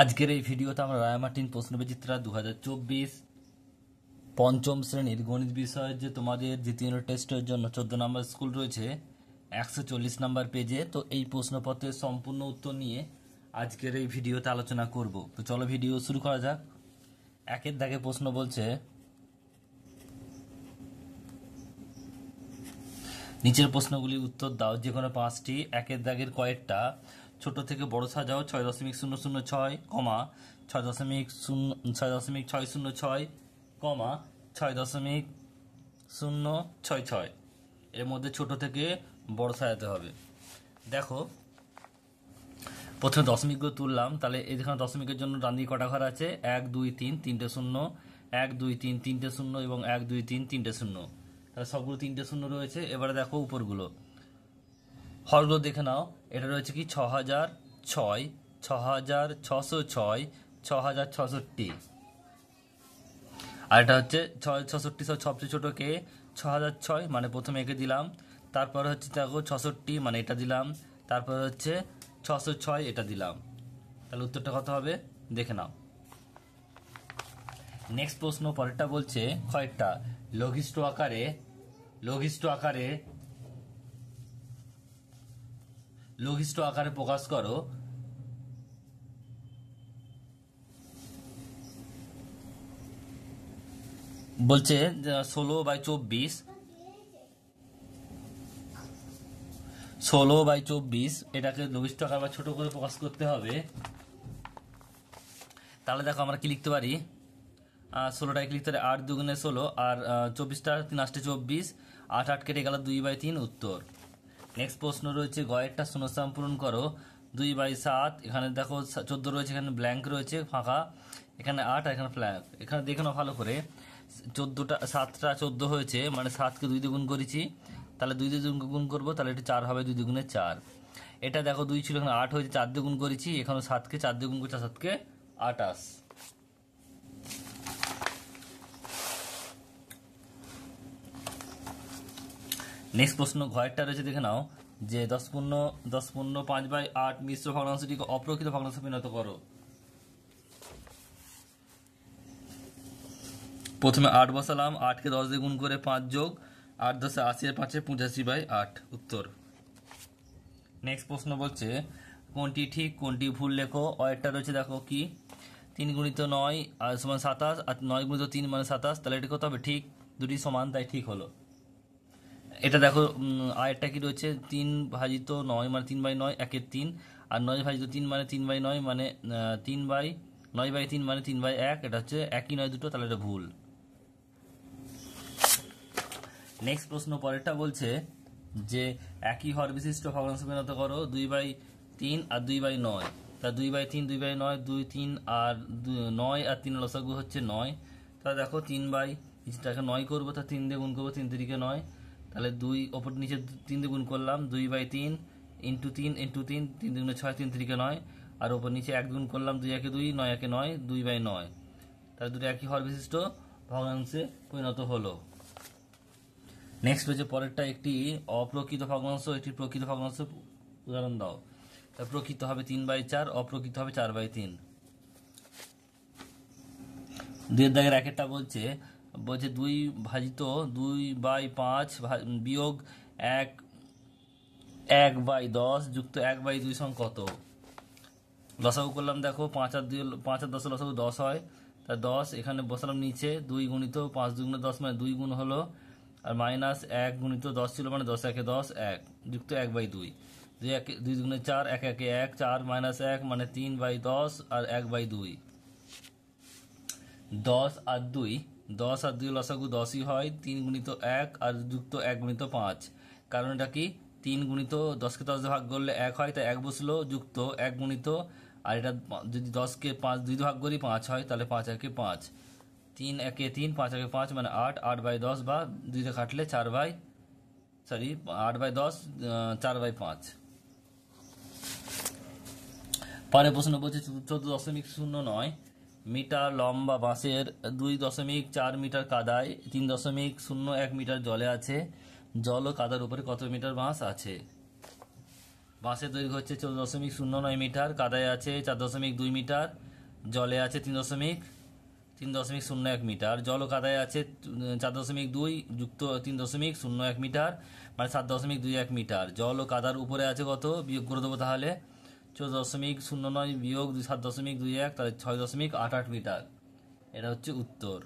আজকের এই ভিডিওতে আমরা রায়ামার্টিন প্রশ্নবিচিত্রা দু পঞ্চম শ্রেণীর গণিত বিষয়ের যে তোমাদের দ্বিতীয় টেস্টের জন্য চোদ্দ নম্বর স্কুল রয়েছে একশো চল্লিশ নম্বর পেজে তো এই প্রশ্নপত্রের সম্পূর্ণ উত্তর নিয়ে আজকের এই ভিডিওতে আলোচনা করব তো চলো ভিডিও শুরু করা যাক একের দাগে প্রশ্ন বলছে নিচের প্রশ্নগুলি উত্তর দাও যে কোনো পাঁচটি একের দাগের কয়েকটা ছোট থেকে বড় সাজাও ছয় দশমিক শূন্য শূন্য ছয় কমা ছয় দশমিক শূন্য ছয় দশমিক ছয় শূন্য ছয় কমা ছয় দশমিক শূন্য ছয় ছয় এর মধ্যে ছোট থেকে বড় সাজাতে হবে দেখো প্রথমে দশমিকগুলো তুললাম তাহলে এইখানে দশমিকের জন্য ডান দিকে কটা ঘর আছে এক দুই তিন তিনটে শূন্য এক দুই তিন তিনটে শূন্য এবং এক দুই তিন তিনটে শূন্য তাহলে সবগুলো তিনটে শূন্য রয়েছে এবারে দেখো উপরগুলো হরগুলো দেখে নাও এটা রয়েছে কি ছ হাজার ছয় ছ হাজার ছশো ছয় ছ হাজার ছষট্টি আর এটা হচ্ছে ছ ছষট্টি সবচেয়ে ছোটো কে ছ হাজার ছয় মানে প্রথমে একে দিলাম তারপরে হচ্ছে দেখো ছষট্টি মানে এটা দিলাম তারপরে হচ্ছে ছশো ছয় এটা দিলাম তাহলে উত্তরটা কত হবে দেখে নাও নেক্সট প্রশ্ন পরেরটা বলছে কয়েকটা লঘিষ্ঠ আকারে লঘিষ্ঠ আকারে লঘিষ্ঠ আকারে প্রকাশ করো বলছে ষোলো বাই চব্বিশ ষোলো বাই চব্বিশ এটাকে লঘিষ্ঠ আকার বা ছোট করে প্রকাশ করতে হবে তাহলে দেখো আমরা কি লিখতে পারি ষোলোটায় লিখতে পারি আট দুগুণে ষোলো আর চব্বিশটা তিন আটটে চব্বিশ আট আট কেটে গেল দুই বাই তিন উত্তর নেক্সট প্রশ্ন রয়েছে গয়েরটা শূন্যস্থান পূরণ করো দুই বাই সাত এখানে দেখো চোদ্দো রয়েছে এখানে ব্ল্যাঙ্ক রয়েছে ফাঁকা এখানে আট আর এখানে ফ্ল্যাঙ্ক এখানে দেখে নাও ভালো করে চোদ্দোটা সাতটা চোদ্দো হয়েছে মানে সাতকে দুই দুগুণ করেছি তাহলে দুই দুই গুণ করবো তাহলে এটা চার হবে দুই দুগুণে চার এটা দেখো দুই ছিল এখানে আট হয়েছে চার দুগুণ করেছি এখানে সাতকে চার দুগুণ করছে সাতকে আটাশ নেক্সট প্রশ্ন ঘয়েরটা রয়েছে দেখে নাও যে দশ পূর্ণ দশ পূর্ণ পাঁচ বাই আট মিশ্র ভগ্নাংশটিকে অপ্রকৃত ভগ্নাংশ পরিণত করো প্রথমে আট বসালাম আটকে দশ দিয়ে গুণ করে পাঁচ যোগ আট দশে আশি আর পাঁচে পঁচাশি বাই আট উত্তর নেক্সট প্রশ্ন বলছে কোনটি ঠিক কোনটি ভুল লেখো অয়েরটা রয়েছে দেখো কি তিন গুণিত নয় সমান সাতাশ আর নয় গুণিত তিন মানে সাতাশ তাহলে এটা কত হবে ঠিক দুটি সমান তাই ঠিক হলো এটা দেখো আরেকটা কি রয়েছে তিন ভাজিত নয় মানে তিন বাই নয় একের তিন আর নয় ভাজিত তিন মানে তিন বাই নয় মানে তিন বাই নয় বাই তিন মানে তিন বাই এক এটা হচ্ছে একই নয় দুটো তাহলে এটা ভুল নেক্সট প্রশ্ন পরেরটা বলছে যে একই হর বিশিষ্ট ভগ্নাংশ পরিণত করো দুই বাই তিন আর দুই বাই নয় তা দুই বাই তিন দুই বাই নয় দুই তিন আর নয় আর তিন লসাগু হচ্ছে নয় তা দেখো তিন বাই কিছুটাকে নয় করবো তা তিন দিয়ে গুণ করবো তিন তিরিকে নয় তাহলে দুই ওপর নিচে তিন দুগুণ করলাম দুই বাই তিন ইন্টু তিন ইন্টু তিন তিন দুগুণে ছয় তিন তিনকে নয় আর ওপর নিচে এক গুণ করলাম দুই একে দুই নয় একে নয় দুই বাই নয় তাহলে দুটো একই হর বিশিষ্ট ভগ্নাংশে পরিণত হলো নেক্সট রয়েছে পরেরটা একটি অপ্রকৃত ভগ্নাংশ একটি প্রকৃত ভগ্নাংশ উদাহরণ দাও প্রকৃত হবে তিন বাই চার অপ্রকৃত হবে চার বাই তিন দুয়ের দাগের একেরটা বলছে বলছে দুই ভাজিত দুই বাই পাঁচ বিয়োগ এক এক বাই দশ যুক্ত এক বাই দুই সং কত লসাগু করলাম দেখো পাঁচ আর দুই পাঁচ আর দশ লসাগু দশ হয় তা দশ এখানে বসালাম নিচে দুই গুণিত পাঁচ দুগুণে দশ মানে দুই গুণ হলো আর মাইনাস এক গুণিত দশ ছিল মানে দশ একে দশ এক যুক্ত এক বাই দুই দুই এক দুই দুগুণে চার এক একে এক চার মাইনাস এক মানে তিন বাই দশ আর এক বাই দুই দশ আর দুই দশ আর দুই লসাগু দশই হয় তিন গুণিত এক আর যুক্ত এক গুণিত পাঁচ কারণ এটা কি তিন গুণিত দশকে দশ ভাগ করলে এক হয় তাই এক বসলো যুক্ত এক গুণিত আর এটা যদি দশকে পাঁচ দুই ভাগ করি পাঁচ হয় তাহলে পাঁচ একে পাঁচ তিন একে তিন পাঁচ একে পাঁচ মানে আট আট বাই দশ বা দুইটা কাটলে চার বাই সরি আট বাই দশ চার বাই পাঁচ পরে প্রশ্ন বলছে চোদ্দ দশমিক শূন্য নয় মিটার লম্বা বাঁশের দুই দশমিক চার মিটার কাদায় তিন দশমিক শূন্য এক মিটার জলে আছে জল ও কাদার উপরে কত মিটার বাঁশ আছে বাঁশের দৈর্ঘ্য হচ্ছে চৌদ্দ দশমিক শূন্য নয় মিটার কাদায় আছে চার দশমিক দুই মিটার জলে আছে তিন দশমিক তিন দশমিক শূন্য এক মিটার জল ও কাদায় আছে চার দশমিক দুই যুক্ত তিন দশমিক শূন্য এক মিটার মানে সাত দশমিক দুই এক মিটার জল ও কাদার উপরে আছে কত বিয়োগ করে দেবো তাহলে চোদ্দ দশমিক শূন্য নয় বিয়োগ দুই সাত দশমিক দুই এক তাহলে ছয় দশমিক আট আট মিটার এটা হচ্ছে উত্তর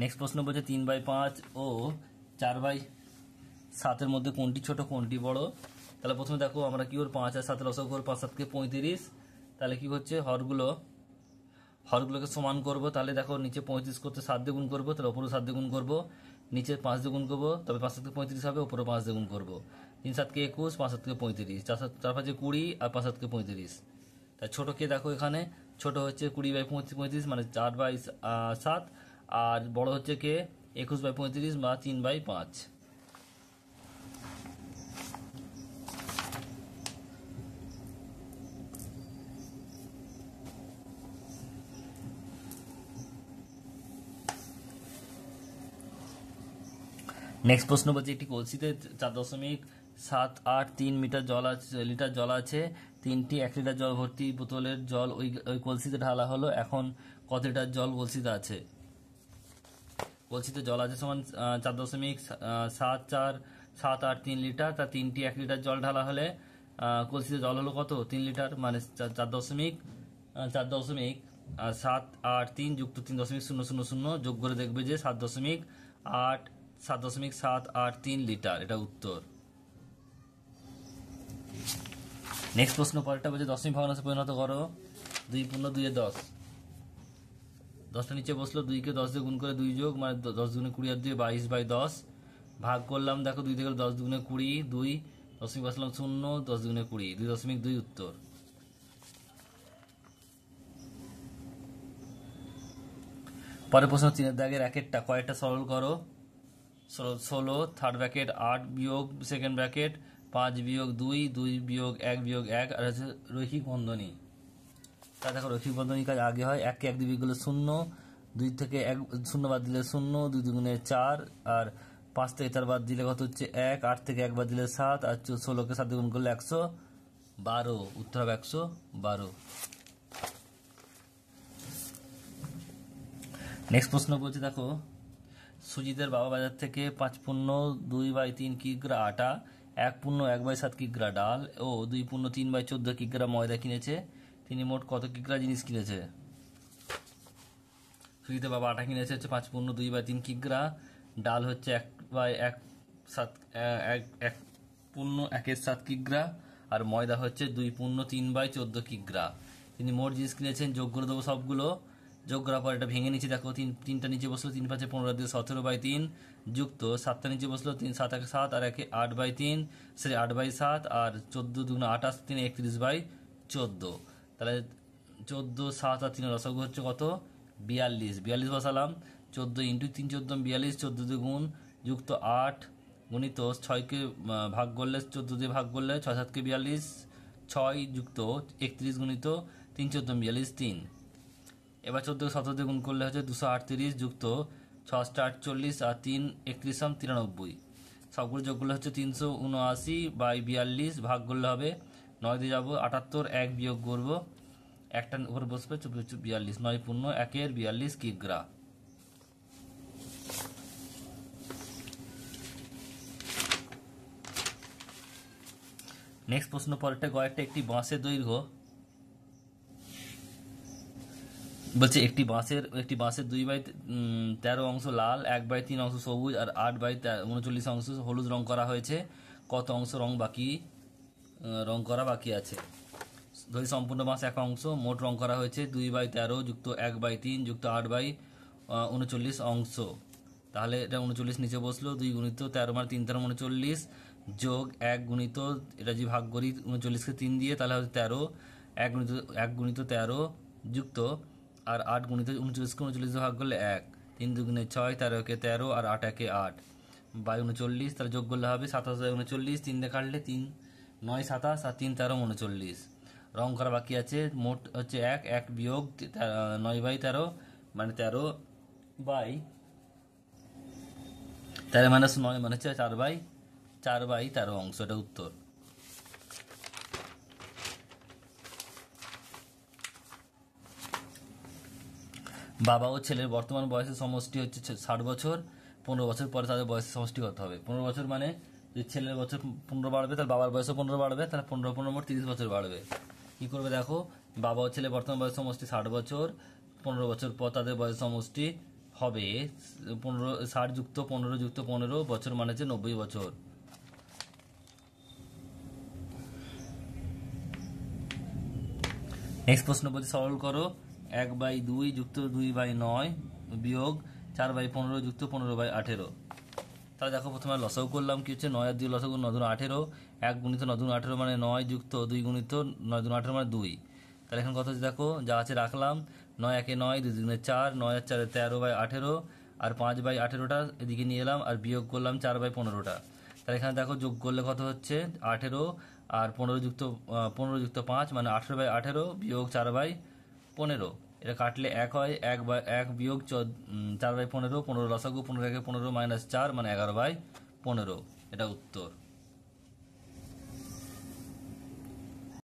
নেক্সট প্রশ্ন বলছে তিন বাই পাঁচ ও চার বাই সাতের মধ্যে কোনটি ছোট কোনটি বড় তাহলে প্রথমে দেখো আমরা কি ওর পাঁচ আর সাতের অসক ঘর পাঁচ সাতকে পঁয়ত্রিশ তাহলে কি হচ্ছে হরগুলো হরগুলোকে সমান করব তাহলে দেখো নিচে পঁয়ত্রিশ করতে সাত দিয়ে করবো তাহলে ওপরে সাত দিয়ে গুণ করবো নিচে পাঁচ দিয়ে করবো তবে পাঁচ থেকে পঁয়ত্রিশ হবে ওপরে পাঁচ দিয়ে করবো তিন সাতকে একুশ পাঁচ সাতকে পঁয়ত্রিশ চার চার পাঁচে কুড়ি আর পাঁচ সাতকে পঁয়ত্রিশ তাই ছোটো কে দেখো এখানে ছোট হচ্ছে কুড়ি বাই পঁয়ত্রিশ পঁয়ত্রিশ মানে চার বাই সাত আর বড় হচ্ছে কে একুশ বাই পঁয়ত্রিশ বা তিন বাই পাঁচ নেক্সট প্রশ্ন বলছি একটি কলসিতে চার দশমিক সাত আট তিন মিটার জল আছে লিটার জল আছে তিনটি এক লিটার জল ভর্তি বোতলের জল ওই ওই কলসিতে ঢালা হলো এখন কত লিটার জল কলসিতে আছে কলসিতে জল আছে সমান চার দশমিক সাত চার সাত আট তিন লিটার তা তিনটি এক লিটার জল ঢালা হলে কলসিতে জল হলো কত তিন লিটার মানে চার দশমিক চার দশমিক সাত আট তিন যুক্ত তিন দশমিক শূন্য শূন্য শূন্য যোগ করে দেখবে যে সাত দশমিক আট সাত দশমিক সাত আট তিন লিটার এটা উত্তর নেক্সট প্রশ্ন পরেরটা বলছে দশমিক ভগ্নাংশে পরিণত করো দুই পূর্ণ দুইয়ে দশ দশটা নিচে বসলো দুইকে দশ দিয়ে গুণ করে দুই যোগ মানে দশ দুগুণে কুড়ি আর দুই বাইশ বাই দশ ভাগ করলাম দেখো দুই থেকে দশ দুগুণে কুড়ি দুই দশমিক বসলাম শূন্য দশ দুগুণে কুড়ি দুই দশমিক দুই উত্তর পরের প্রশ্ন চীনের দাগের একেরটা কয়েকটা সরল করো ষোলো থার্ড ব্র্যাকেট আট বিয়োগ সেকেন্ড ব্র্যাকেট পাঁচ বিয়োগ দুই দুই বিয়োগ এক বিয়োগ এক আর হচ্ছে রৈখিক বন্ধনী তা দেখো রৈখিক বন্ধনী কাজ আগে হয় এককে এক দুই গেলে শূন্য দুই থেকে এক শূন্য বাদ দিলে শূন্য দুই দুগুণে চার আর পাঁচ থেকে চার বাদ দিলে কত হচ্ছে এক আট থেকে এক বাদ দিলে সাত আর ষোলোকে সাত গুণ করলে একশো বারো উত্তর হবে একশো বারো নেক্সট প্রশ্ন বলছে দেখো সুজিতের বাবা বাজার থেকে পাঁচ পূর্ণ দুই বাই তিন কিগ্রা আটা এক পূর্ণ এক বাই সাত কিগ্রা ডাল ও দুই পূর্ণ তিন বাই চোদ্দ কিগ্রা ময়দা কিনেছে তিনি মোট কত কিগ্রা জিনিস কিনেছে সুজিদের বাবা আটা কিনেছে হচ্ছে পাঁচ পূর্ণ দুই বাই তিন কিগ্রা ডাল হচ্ছে এক বাই এক সাত এক এক পূর্ণ একের সাত কিগ্রা আর ময়দা হচ্ছে দুই পূর্ণ তিন বাই চোদ্দ কিগ্রা তিনি মোট জিনিস কিনেছেন যোগ করে দেবো সবগুলো যোগ করার পর এটা ভেঙে নিচ্ছে দেখো তিন তিনটা নিচে বসলো তিন পাঁচে পনেরো দিয়ে সতেরো বাই তিন যুক্ত সাতটা নিচে বসলো তিন সাত এক সাত আর একে আট বাই তিন সরি আট বাই সাত আর চোদ্দো দুগুণো আঠাশ তিন একত্রিশ বাই চোদ্দো তাহলে চোদ্দো সাত আর তিনের রসগ হচ্ছে কত বিয়াল্লিশ বিয়াল্লিশ বসালাম চোদ্দো ইন্টু তিন চোদ্দো বিয়াল্লিশ চোদ্দো দুগুণ যুক্ত আট গুণিত ছয়কে ভাগ করলে চোদ্দো দিয়ে ভাগ করলে ছয় সাতকে বিয়াল্লিশ ছয় যুক্ত একত্রিশ গুণিত তিন চোদ্দো বিয়াল্লিশ তিন এবার চোদ্দ সতেরো দিয়ে গুণ করলে হচ্ছে দুশো আটত্রিশ যুক্ত ছশো আটচল্লিশ আর তিন একত্রিশ সাম তিরানব্বই সবগুলো যোগ করলে হচ্ছে তিনশো উনআশি বাই বিয়াল্লিশ ভাগ করলে হবে নয় দিয়ে যাবো আটাত্তর এক বিয়োগ করবো একটা উপরে বসবে বিয়াল্লিশ নয় পূর্ণ একের বিয়াল্লিশ কিগ্রা নেক্সট প্রশ্ন পরেরটা কয়েকটা একটি বাঁশের দৈর্ঘ্য বলছে একটি বাঁশের একটি বাঁশের দুই বাই তেরো অংশ লাল এক বাই তিন অংশ সবুজ আর আট বাই উনচল্লিশ অংশ হলুদ রং করা হয়েছে কত অংশ রং বাকি রং করা বাকি আছে ধরি সম্পূর্ণ বাঁশ এক অংশ মোট রং করা হয়েছে দুই বাই তেরো যুক্ত এক বাই তিন যুক্ত আট বাই উনচল্লিশ অংশ তাহলে এটা উনচল্লিশ নিচে বসলো দুই গুণিত তেরো মানে তিন তেরো উনচল্লিশ মানে যোগ এক গুণিত এটা যদি ভাগ করি উনচল্লিশকে তিন দিয়ে তাহলে হচ্ছে তেরো এক গুণিত এক গুণিত তেরো যুক্ত আর আট গুণিত উনচল্লিশকে উনচল্লিশ ভাগ করলে এক তিন দুগুণে ছয় তেরোকে তেরো আর আট একে আট বাই উনচল্লিশ তাহলে যোগ করলে হবে সাতাশ বাই উনচল্লিশ তিন দিয়ে কাটলে তিন নয় সাতাশ আর তিন তেরো উনচল্লিশ রং করা বাকি আছে মোট হচ্ছে এক এক বিয়োগ নয় বাই তেরো মানে তেরো বাই তেরো মাইনাস নয় মানে হচ্ছে চার বাই চার বাই তেরো অংশ এটা উত্তর বাবা ও ছেলের বর্তমান বয়সের সমষ্টি হচ্ছে ষাট বছর পনেরো বছর পরে তাদের বয়সের সমষ্টি করতে হবে পনেরো বছর মানে যদি ছেলের বছর পনেরো বাড়বে তাহলে বাবার বয়সও পনেরো বাড়বে তাহলে পনেরো পনেরো মোট তিরিশ বছর বাড়বে কী করবে দেখো বাবা ও ছেলে বর্তমান বয়স সমষ্টি ষাট বছর পনেরো বছর পর তাদের বয়স সমষ্টি হবে পনেরো ষাট যুক্ত পনেরো যুক্ত পনেরো বছর মানে হচ্ছে নব্বই বছর নেক্সট প্রশ্ন বলছি সরল করো এক বাই দুই যুক্ত দুই বাই নয় বিয়োগ চার বাই পনেরো যুক্ত পনেরো বাই আঠেরো তাহলে দেখো প্রথমে লসাও করলাম কি হচ্ছে নয় আর দুই লসাগু নদুন আঠেরো এক গুণিত নদুন আঠেরো মানে নয় যুক্ত দুই গুণিত নদুন আঠেরো মানে দুই তাহলে এখন কথা হচ্ছে দেখো যা আছে রাখলাম নয় একে নয় দুই দুগুণে চার নয় আর চারে তেরো বাই আঠেরো আর পাঁচ বাই আঠেরোটা এদিকে নিয়ে এলাম আর বিয়োগ করলাম চার বাই পনেরোটা তাহলে এখানে দেখো যোগ করলে কত হচ্ছে আঠেরো আর পনেরো যুক্ত পনেরো যুক্ত পাঁচ মানে আঠেরো বাই আঠেরো বিয়োগ চার বাই পনেরো এটা কাটলে এক হয় এক বা এক বিয়োগ চার বাই পনেরো পনেরো লসাগু পনেরো পনেরো মাইনাস চার মানে এগারো বাই পনেরো এটা উত্তর